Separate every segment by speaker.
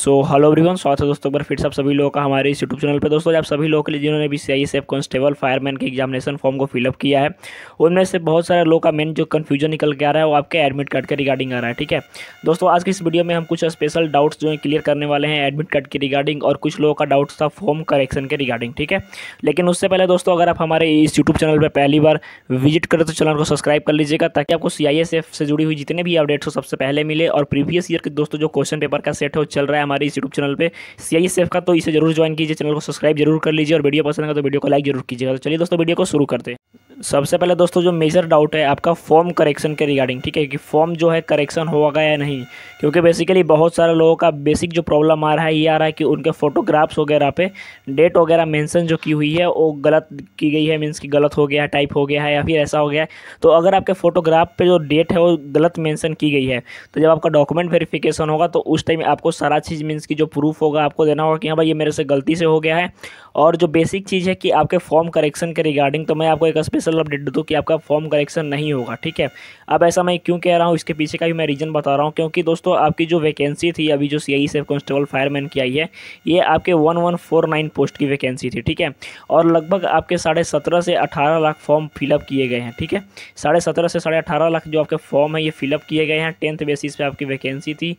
Speaker 1: so hello everyone स्वागत है दोस्तों पर फिर सब सभी लोगों का हमारे इस यूट्यूब चैनल पे दोस्तों आप सभी लोगों के लिए जिन्होंने भी C I S F constable fireman के एग्जामिनेशन फॉर्म को फिलअप किया है उनमें से बहुत सारे लोगों का मेन जो कन्फ्यूजन निकल के आ रहा है वो आपके एडमिट कार्ड के रिगार्डिंग आ रहा है ठीक है दोस्तों आज की इस वीडियो में हम कुछ स्पेशल डाउट्स जो है क्लियर करने वाले हैं एडमिट कार्ड के रिगार्डिंग और कुछ लोगों का डाउट्स था फॉर्म करेक्शन के रिगार्डिंग ठीक है लेकिन उससे पहले दोस्तों अगर आप हमारे इस यूट्यूब चैनल पर पहली बार विजिट करें तो चैनल को सब्सक्राइब कर लीजिएगा ताकि आपको सी आई एस एफ से जुड़ी हुई जितने भी अपडेट्स हो सबसे पहले मिले और प्रीवियस ईयर के दोस्तों जो क्वेश्चन पेपर का सेट है वो चल रहा है हमारे इस यूट्यूब चैनल पे सी का तो इसे जरूर ज्वाइन कीजिए चैनल को सब्सक्राइब जरूर कर लीजिए और वीडियो पसंद आएगा तो वीडियो को लाइक जरूर कीजिएगा तो चलिए दोस्तों वीडियो को शुरू करते हैं सबसे पहले दोस्तों जो मेजर डाउट है आपका फॉर्म करेक्शन के रिगार्डिंग ठीक है कि फॉर्म जो है करेक्शन होगा या नहीं क्योंकि बेसिकली बहुत सारे लोगों का बेसिक जो प्रॉब्लम आ रहा है ये आ रहा है कि उनके फोटोग्राफ्स वगैरह पे डेट वगैरह मेंशन जो की हुई है वो गलत की गई है मीन्स कि गलत हो गया है टाइप हो गया है या फिर ऐसा हो गया है तो अगर आपके फोटोग्राफ पर जो डेट है वो गलत मैंसन की गई है तो जब आपका डॉक्यूमेंट वेरीफिकेशन होगा तो उस टाइम आपको सारा चीज़ मीन्स की जो प्रूफ होगा आपको देना होगा कि हाँ भाई ये मेरे से गलती से हो गया है और जो बेसिक चीज़ है कि आपके फॉर्म करेक्शन के रिगार्डिंग तो मैं आपको एक स्पेशल दरअसल अपडेट दे दो कि आपका फॉर्म करेक्शन नहीं होगा ठीक है अब ऐसा मैं क्यों कह रहा हूँ इसके पीछे का भी मैं रीज़न बता रहा हूँ क्योंकि दोस्तों आपकी जो वैकेंसी थी अभी जो C I S F constable fireman की आई है ये आपके वन पोस्ट की वैकेंसी थी ठीक है और लगभग आपके साढ़े सत्रह से अठारह लाख फॉर्म फिलअप किए गए हैं ठीक है साढ़े सत्रह से साढ़े अठारह लाख जो आपके फॉर्म है ये फिलअप किए गए हैं टेंथ बेसिस पे आपकी वैकेंसी थी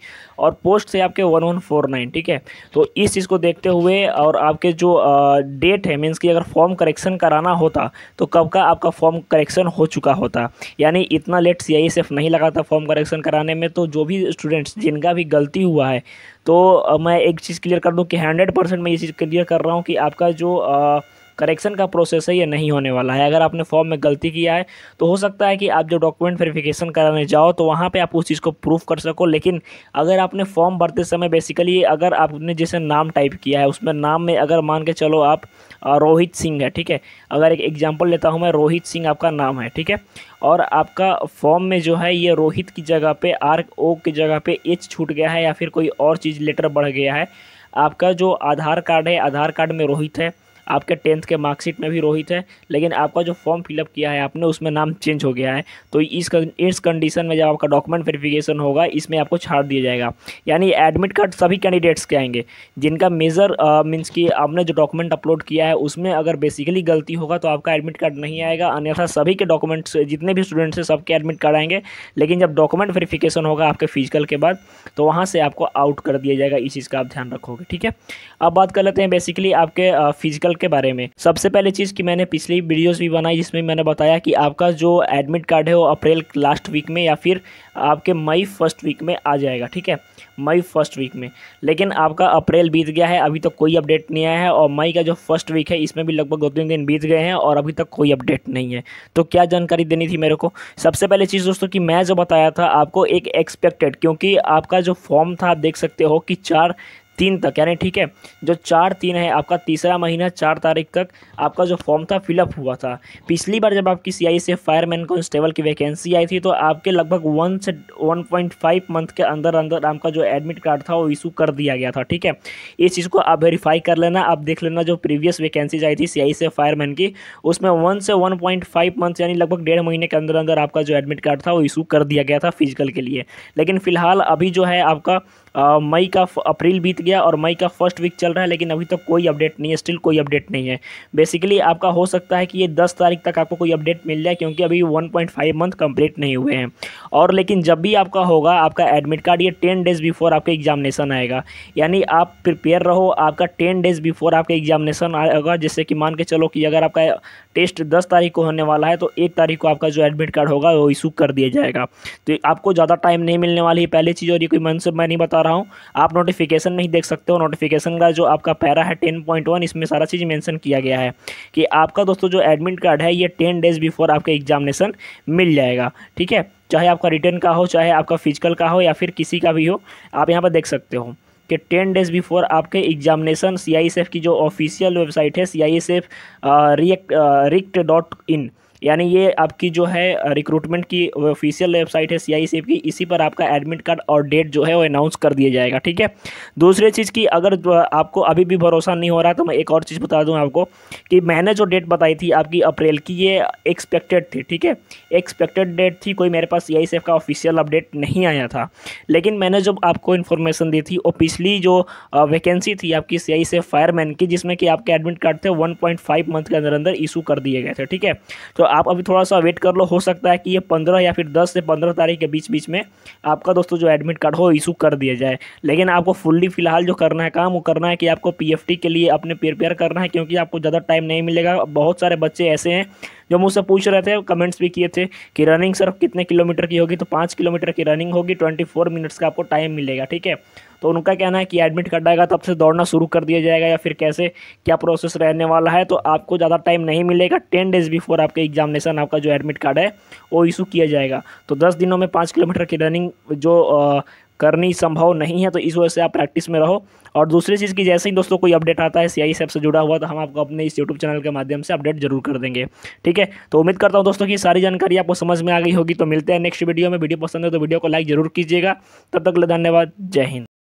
Speaker 1: और पोस्ट थे आपके वन वन फोर नाइन ठीक है तो इस चीज़ को देखते हुए और आपके जो डेट है मीन्स कि अगर फॉर्म करेक्शन कराना होता तो कब का आप आपका फॉर्म करेक्शन हो चुका होता यानी इतना लेट सी आई नहीं लगा था फॉर्म करेक्शन कराने में तो जो भी स्टूडेंट्स जिनका भी गलती हुआ है तो मैं एक चीज़ क्लियर कर दूँ कि हंड्रेड परसेंट मैं ये चीज़ क्लियर कर रहा हूँ कि आपका जो आ, करेक्शन का प्रोसेस है ये नहीं होने वाला है अगर आपने फॉर्म में गलती किया है तो हो सकता है कि आप जो डॉक्यूमेंट वेरिफिकेशन कराने जाओ तो वहाँ पर आप उस चीज़ को प्रूफ कर सको लेकिन अगर आपने फॉर्म भरते समय बेसिकली अगर आपने जैसे नाम टाइप किया है उसमें नाम में अगर मान के चलो आप रोहित सिंह है ठीक है अगर एक एग्जाम्पल लेता हूँ मैं रोहित सिंह आपका नाम है ठीक है और आपका फॉर्म में जो है ये रोहित की जगह पे आर ओ की जगह पे एच छूट गया है या फिर कोई और चीज़ लेटर बढ़ गया है आपका जो आधार कार्ड है आधार कार्ड में रोहित है आपके टेंथ के मार्कशीट में भी रोहित है लेकिन आपका जो फॉर्म फिलअप किया है आपने उसमें नाम चेंज हो गया है तो इस इस कंडीशन में जब आपका डॉक्यूमेंट वेरिफिकेशन होगा इसमें आपको छाड़ दिया जाएगा यानी एडमिट कार्ड सभी कैंडिडेट्स के आएंगे जिनका मेजर मीन्स कि आपने जो डॉक्यूमेंट अपलोड किया है उसमें अगर बेसिकली गलती होगा तो आपका एडमिट कार्ड नहीं आएगा अन्यथा सभी के डॉक्यूमेंट्स जितने भी स्टूडेंट्स हैं सबके एडमिट कार्ड आएंगे लेकिन जब डॉक्यूमेंट वेरिफिकेशन होगा आपके फिजिकल के बाद तो वहाँ से आपको आउट कर दिया जाएगा इस चीज़ का आप ध्यान रखोगे ठीक है अब बात कर लेते हैं बेसिकली आपके फिजिकल के बारे में सबसे पहले चीज़ की मैंने पिछली वीडियोस भी बनाई जिसमें मैंने बताया कि आपका जो एडमिट कार्ड है वो अप्रैल लास्ट वीक में या फिर आपके मई फर्स्ट वीक में आ जाएगा ठीक है मई फर्स्ट वीक में लेकिन आपका अप्रैल बीत गया है अभी तक तो कोई अपडेट नहीं आया है और मई का जो फर्स्ट वीक है इसमें भी लगभग दो तीन दिन बीत गए हैं और अभी तक तो कोई अपडेट नहीं है तो क्या जानकारी देनी थी मेरे को सबसे पहले चीज़ दोस्तों कि मैं जो बताया था आपको एक एक्सपेक्टेड क्योंकि आपका जो फॉर्म था देख सकते हो कि चार तीन तक यानी ठीक है जो चार तीन है आपका तीसरा महीना चार तारीख तक आपका जो फॉर्म था फिलअप हुआ था पिछली बार जब आपकी सी से फायरमैन कॉन्स्टेबल की वैकेंसी आई थी तो आपके लगभग वन से वन पॉइंट फाइव मंथ के अंदर अंदर आपका जो एडमिट कार्ड था वो इशू कर दिया गया था ठीक है इस चीज़ को आप वेरीफाई कर लेना आप देख लेना जो प्रीवियस वैकेंसीज आई थी सी से फायरमैन की उसमें वन से वन पॉइंट फाइव मंथ यानी लगभग डेढ़ महीने के अंदर अंदर आपका जो एडमिट कार्ड था वो इशू कर दिया गया था फिजिकल के लिए लेकिन फिलहाल अभी जो है आपका मई का अप्रैल बीत गया और मई का फर्स्ट वीक चल रहा है लेकिन अभी तक कोई अपडेट नहीं है स्टिल कोई अपडेट नहीं है बेसिकली आपका हो सकता है कि ये दस तारीख तक आपको कोई अपडेट मिल जाए क्योंकि अभी वन मंथ कंप्लीट नहीं हुए हैं और लेकिन जब भी आपका होगा आपका एडमिट कार्ड ये टेन डेज़ बिफोर आपका एग्जामिनेशन आएगा यानी आप प्रिपेयर रहो आपका टेन डेज़ बिफोर आपका एग्जामिनेशन आएगा जैसे कि मान के चलो कि अगर आपका टेस्ट दस तारीख को होने वाला है तो एक तारीख को आपका जो एडमिट कार्ड होगा वो इशू कर दिया जाएगा तो आपको ज़्यादा टाइम नहीं मिलने वाली है पहली चीज़ और ये कोई मन से मैं नहीं बता रहा रहा हूँ आप नोटिफिकेशन नहीं देख सकते हो नोटिफिकेशन का जो आपका पैरा है टेन पॉइंट वन इसमें सारा चीज़ मेंशन किया गया है कि आपका दोस्तों जो एडमिट कार्ड है ये टेन डेज बिफोर आपका एग्जामिनेशन मिल जाएगा ठीक है चाहे आपका रिटर्न का हो चाहे आपका फिजिकल का हो या फिर किसी का भी हो आप यहाँ पर देख सकते हो कि टेन डेज़ बिफोर आपके एग्जामिनेशन सी की जो ऑफिशियल वेबसाइट है C I S F react rect dot in यानी ये आपकी जो है रिक्रूटमेंट की ऑफिशियल वेबसाइट है सी आई की इसी पर आपका एडमिट कार्ड और डेट जो है वो अनाउंस कर दिया जाएगा ठीक है दूसरी चीज़ की अगर आपको अभी भी भरोसा नहीं हो रहा तो मैं एक और चीज़ बता दूँ आपको कि मैंने जो डेट बताई थी आपकी अप्रैल की ये एक्सपेक्टेड थी ठीक है एक्सपेक्टेड डेट थी कोई मेरे पास सी का ऑफिशियल अपडेट नहीं आया था लेकिन मैंने जब आपको इन्फॉर्मेशन दी थी और पिछली जो वैकेंसी थी आपकी सी आई फायरमैन की जिसमें कि आपके एडमिट कार्ड थे वन मंथ के अंदर अंदर इशू कर दिए गए थे ठीक है तो आप अभी थोड़ा सा वेट कर लो हो सकता है कि ये पंद्रह या फिर दस से पंद्रह तारीख के बीच बीच में आपका दोस्तों जो एडमिट कार्ड हो इशू कर दिया जाए लेकिन आपको फुल्ली फिलहाल जो करना है काम वो करना है कि आपको पी के लिए अपने प्रिपेयर करना है क्योंकि आपको ज़्यादा टाइम नहीं मिलेगा बहुत सारे बच्चे ऐसे हैं जो मुझसे पूछ रहे थे कमेंट्स भी किए थे कि रनिंग सर कितने किलोमीटर की होगी तो पाँच किलोमीटर की रनिंग होगी ट्वेंटी फोर मिनट्स का आपको टाइम मिलेगा ठीक है तो उनका कहना है कि एडमिट कर जाएगा तब से दौड़ना शुरू कर दिया जाएगा या फिर कैसे क्या प्रोसेस रहने वाला है तो आपको ज़्यादा टाइम नहीं मिलेगा टेन डेज़ बिफोर आपके एग्जामिनेशन आपका जो एडमिट कार्ड है वो इशू किया जाएगा तो दस दिनों में पाँच किलोमीटर की रनिंग जो करनी संभव नहीं है तो इस वजह से आप प्रैक्टिस में रहो और दूसरी चीज़ की जैसे ही दोस्तों कोई अपडेट आता है सी से जुड़ा हुआ तो हम आपको अपने इस यूट्यूब चैनल के माध्यम से अपडेट जरूर कर देंगे ठीक है तो उम्मीद करता हूँ दोस्तों की सारी जानकारी आपको समझ में आ गई होगी तो मिलते हैं नेक्स्ट वीडियो में वीडियो पसंद है तो वीडियो को लाइक जरूर कीजिएगा तब तक धन्यवाद जय हिंद